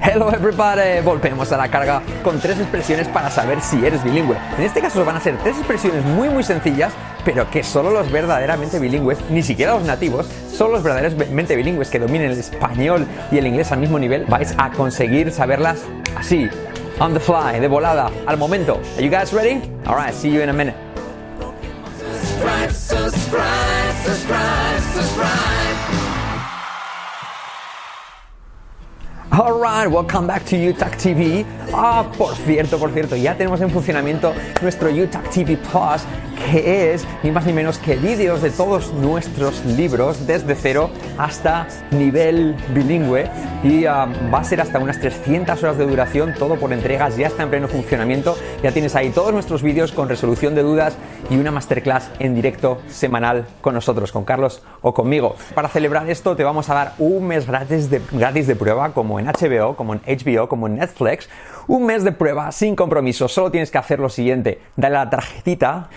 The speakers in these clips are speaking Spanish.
Hello everybody, volvemos a la carga con tres expresiones para saber si eres bilingüe. En este caso van a ser tres expresiones muy muy sencillas, pero que solo los verdaderamente bilingües, ni siquiera los nativos, solo los verdaderamente bilingües que dominen el español y el inglés al mismo nivel, vais a conseguir saberlas así, on the fly, de volada, al momento. Are you guys ready? Alright, see you in a minute. All right, welcome back to UTAC TV. Ah, por cierto, por cierto, ya tenemos en funcionamiento nuestro YouTube TV Plus, que es ni más ni menos que vídeos de todos nuestros libros, desde cero hasta nivel bilingüe. Y ah, va a ser hasta unas 300 horas de duración, todo por entregas, ya está en pleno funcionamiento. Ya tienes ahí todos nuestros vídeos con resolución de dudas y una masterclass en directo semanal con nosotros, con Carlos o conmigo. Para celebrar esto, te vamos a dar un mes gratis de prueba, como en HBO, como en HBO, como en Netflix un mes de prueba sin compromiso, solo tienes que hacer lo siguiente, darle a la tarjetita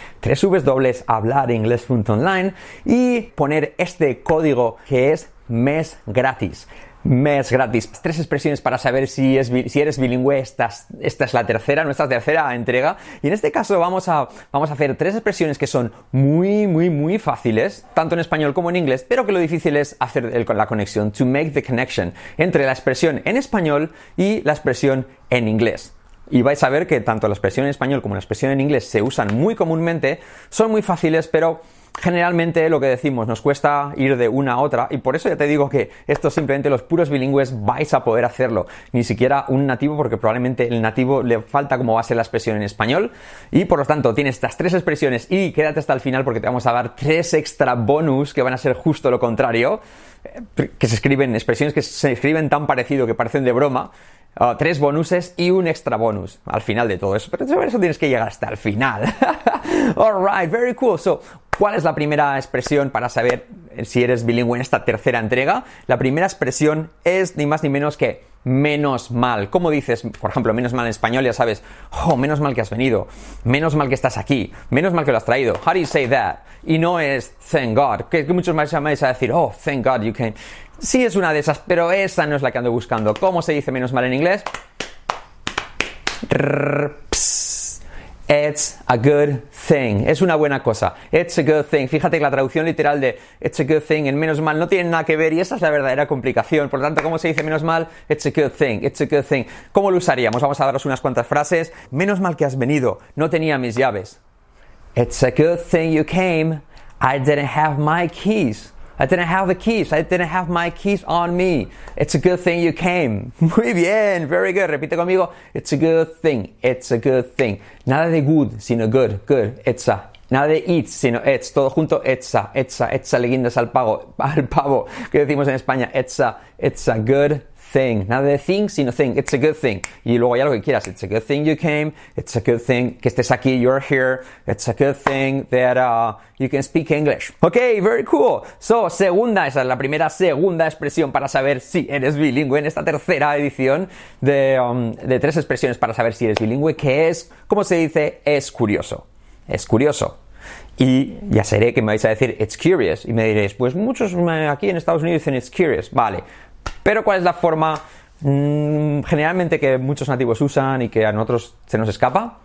online y poner este código que es mes gratis. Mes gratis. Tres expresiones para saber si, si eres bilingüe. Esta, es la tercera, nuestra tercera entrega. Y en este caso vamos a, hacer tres expresiones que son muy, muy, muy fáciles, tanto en español como en inglés, pero que lo difícil es hacer la conexión, to make the connection, entre la expresión en español y la expresión en inglés y vais a ver que tanto la expresión en español como la expresión en inglés se usan muy comúnmente, son muy fáciles, pero generalmente lo que decimos nos cuesta ir de una a otra y por eso ya te digo que esto simplemente los puros bilingües vais a poder hacerlo, ni siquiera un nativo porque probablemente el nativo le falta como base la expresión en español y por lo tanto tienes estas tres expresiones y quédate hasta el final porque te vamos a dar tres extra bonus que van a ser justo lo contrario eh, que se escriben expresiones que se escriben tan parecido que parecen de broma Ah, tres bonuses y un extra bonus al final de todo eso. Pero eso tienes que llegar hasta el final. Alright, very cool. So, ¿cuál es la primera expresión para saber si eres bilingüe en esta tercera entrega? La primera expresión es ni más ni menos que menos mal. ¿Cómo dices, por ejemplo, menos mal en español? Ya sabes, oh, menos mal que has venido, menos mal que estás aquí, menos mal que lo has traído. How do you say that? Y no es thank God, que muchos más llamáis a decir, oh, thank God you came. Sí es una de esas, pero esa no es la que ando buscando. ¿Cómo se dice menos mal en inglés? It's a good thing. Es una buena cosa. It's a good thing. Fíjate que la traducción literal de it's a good thing en menos mal no tiene nada que ver y esa es la verdadera complicación. Por lo tanto, ¿cómo se dice menos mal? It's a good thing. It's a good thing. ¿Cómo lo usaríamos? Vamos a daros unas cuantas frases. Menos mal que has venido. No tenía mis llaves. It's a good thing you came. I didn't have my keys. I didn't have the keys. I didn't have my keys on me. It's a good thing you came. Muy bien, very good. Repite conmigo. It's a good thing. It's a good thing. Nada de good, sino good. Good. It's a. Nada de it, sino it's. Todo junto, it's a. It's a. It's a leguindas al pavo. Al pavo. ¿Qué decimos en España. It's a. good thing. Nada de thing, sino thing. It's a good thing. Y luego ya lo que quieras. It's a good thing you came. It's a good thing que estés aquí. You're here. It's a good thing that uh, you can speak English. Ok, very cool. So, segunda, esa es la primera, segunda expresión para saber si eres bilingüe en esta tercera edición de, um, tres expresiones para saber si eres bilingüe, que es, como se dice, es curioso. Es curioso. Y ya seré que me vais a decir it's curious. Y me diréis, pues muchos aquí en Estados Unidos dicen it's curious. Vale, pero ¿cuál es la forma mm, generalmente que muchos nativos usan y que a nosotros se nos escapa?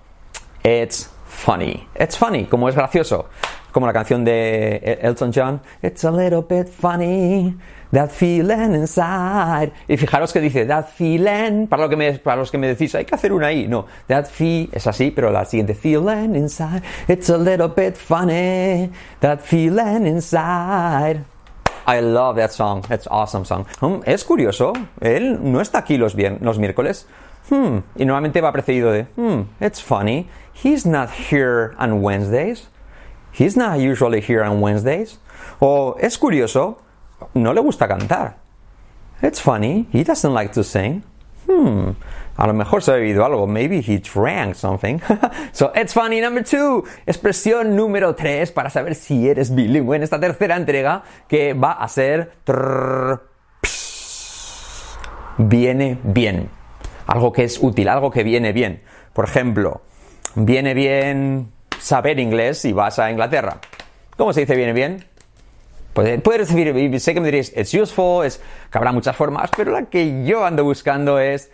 It's funny. It's funny, como es gracioso. Como la canción de e- Elton John. It's a little bit funny. That feeling inside. Y fijaros que dice that feeling. Para, lo que me, para los que me decís, hay que hacer una I. No, that feel es así, pero la siguiente feeling inside. It's a little bit funny. That feeling inside. I love that song. That's awesome song. es curioso. Él no está aquí los, bien, los miércoles. Hmm, y nuevamente va precedido de hmm, it's funny. He's not here on Wednesdays. He's not usually here on Wednesdays. O es curioso. No le gusta cantar. It's funny. He doesn't like to sing. Hmm. A lo mejor se ha bebido algo. Maybe he drank something. so it's funny number two. Expresión número tres para saber si eres bilingüe en esta tercera entrega que va a ser viene bien. Algo que es útil, algo que viene bien. Por ejemplo, viene bien saber inglés si vas a Inglaterra. ¿Cómo se dice viene bien? Pues, eh, puedes puede sé que me diréis, it's useful, es que habrá muchas formas, pero la que yo ando buscando es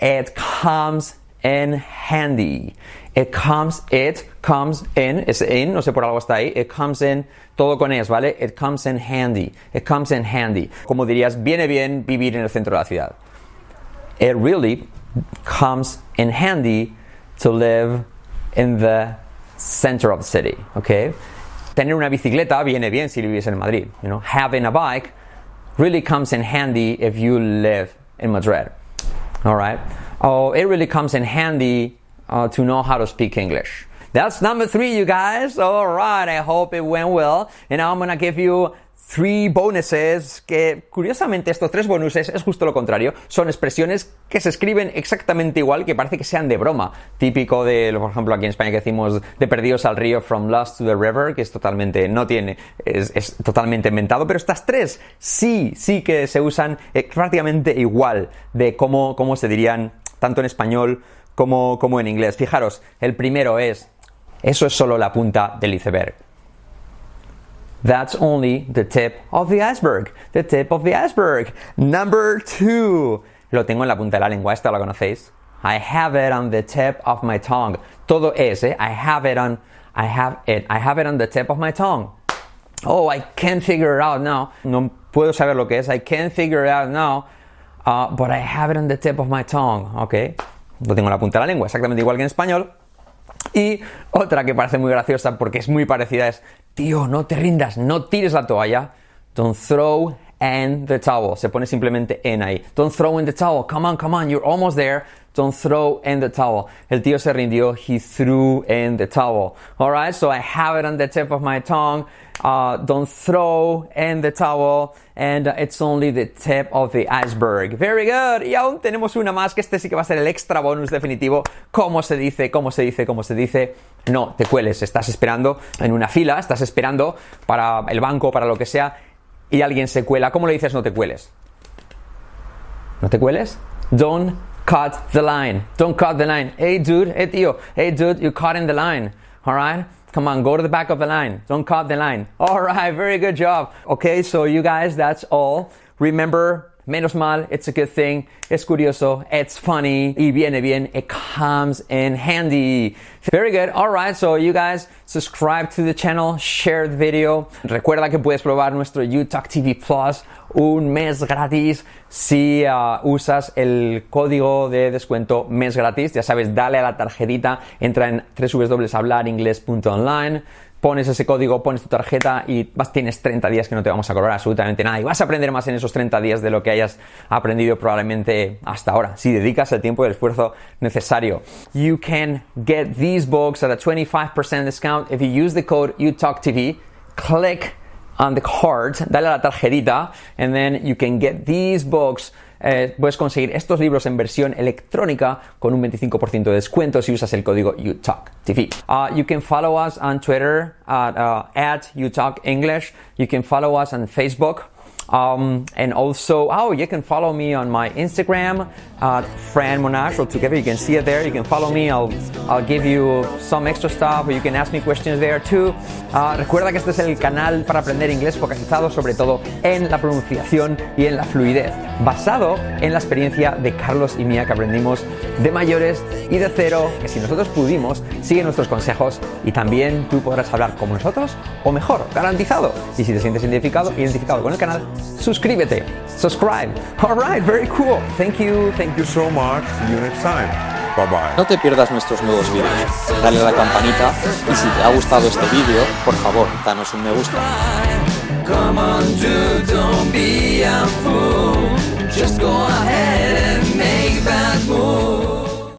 It comes in handy. It comes, it comes in, es in, no sé por algo está ahí. It comes in, todo con es, ¿vale? It comes in handy. It comes in handy. Como dirías, viene bien vivir en el centro de la ciudad. It really comes in handy to live in the center of the city, okay? Tener una bicicleta viene bien si vives en Madrid. You know, having a bike really comes in handy if you live in Madrid. All right. Oh, it really comes in handy uh, to know how to speak English. That's number three, you guys. All right. I hope it went well. And I'm going to give you Three bonuses, que curiosamente estos tres bonuses es justo lo contrario, son expresiones que se escriben exactamente igual que parece que sean de broma, típico de, por ejemplo, aquí en España que decimos de perdidos al río, from lost to the river, que es totalmente, no tiene, es, totalmente inventado, pero estas tres sí, sí que se usan eh, prácticamente igual de cómo, cómo se dirían tanto en español como, como en inglés. Fijaros, el primero es, eso es solo la punta del iceberg. That's only the tip of the iceberg. The tip of the iceberg. Number two. Lo tengo en la punta de la lengua, esta lo conocéis. I have it on the tip of my tongue. Todo es, eh? I have it on, I have it, I have it on the tip of my tongue. Oh, I can't figure it out now. No puedo saber lo que es. I can't figure it out now. Uh, but I have it on the tip of my tongue. Ok. Lo tengo en la punta de la lengua, exactamente igual que en español. Y otra que parece muy graciosa porque es muy parecida es, tío, no te rindas, no tires la toalla. Don't throw and the towel. Se pone simplemente en ahí. Don't throw in the towel. Come on, come on, you're almost there. Don't throw in the towel. El tío se rindió. He threw in the towel. Alright, So I have it on the tip of my tongue. Uh, don't throw in the towel. And it's only the tip of the iceberg. Very good. Y aún tenemos una más que este sí que va a ser el extra bonus definitivo. ¿Cómo se dice? ¿Cómo se dice? ¿Cómo se dice? No te cueles. Estás esperando en una fila. Estás esperando para el banco, para lo que sea. Y alguien se cuela. ¿Cómo le dices no te cueles? ¿No te cueles? Don't caught the line. Don't cut the line. Hey, dude, hey, tío, hey, dude, you caught in the line. All right? Come on, go to the back of the line. Don't cut the line. All right, very good job. Okay, so you guys, that's all. Remember, menos mal, it's a good thing, es curioso, it's funny, y viene bien, it comes in handy. Very good, alright, so you guys subscribe to the channel, share the video. Recuerda que puedes probar nuestro YouTube TV Plus un mes gratis si uh, usas el código de descuento mes gratis. Ya sabes, dale a la tarjetita, entra en www.hablaringles.online pones ese código, pones tu tarjeta y vas, tienes 30 días que no te vamos a cobrar absolutamente nada y vas a aprender más en esos 30 días de lo que hayas aprendido probablemente hasta ahora, si dedicas el tiempo y el esfuerzo necesario. You can get these books at a 25% discount if you use the code UTalkTV, click on the card, dale a la tarjetita and then you can get these books eh, puedes conseguir estos libros en versión electrónica con un 25% de descuento si usas el código UTalkTV. Uh, you can follow us on Twitter at, uh, at UTalkEnglish. You can follow us on Facebook. Um, and also, oh, you can follow me on my Instagram, uh, Fran Monash, together. You can see it there. You can follow me. I'll, I'll give you some extra stuff. you can ask me questions there too. Ah, recuerda que este es el canal para aprender inglés focalizado sobre todo en la pronunciación y en la fluidez, basado en la experiencia de Carlos y mía que aprendimos de mayores y de cero. Que si nosotros pudimos, sigue nuestros consejos y también tú podrás hablar como nosotros o mejor, garantizado. Y si te sientes identificado, identificado con el canal, Suscríbete. Subscribe. All right, very cool. Thank you. Thank you so much. See you next time. Bye bye. No te pierdas nuestros nuevos vídeos. Dale a la campanita y si te ha gustado este vídeo, por favor, danos un me gusta.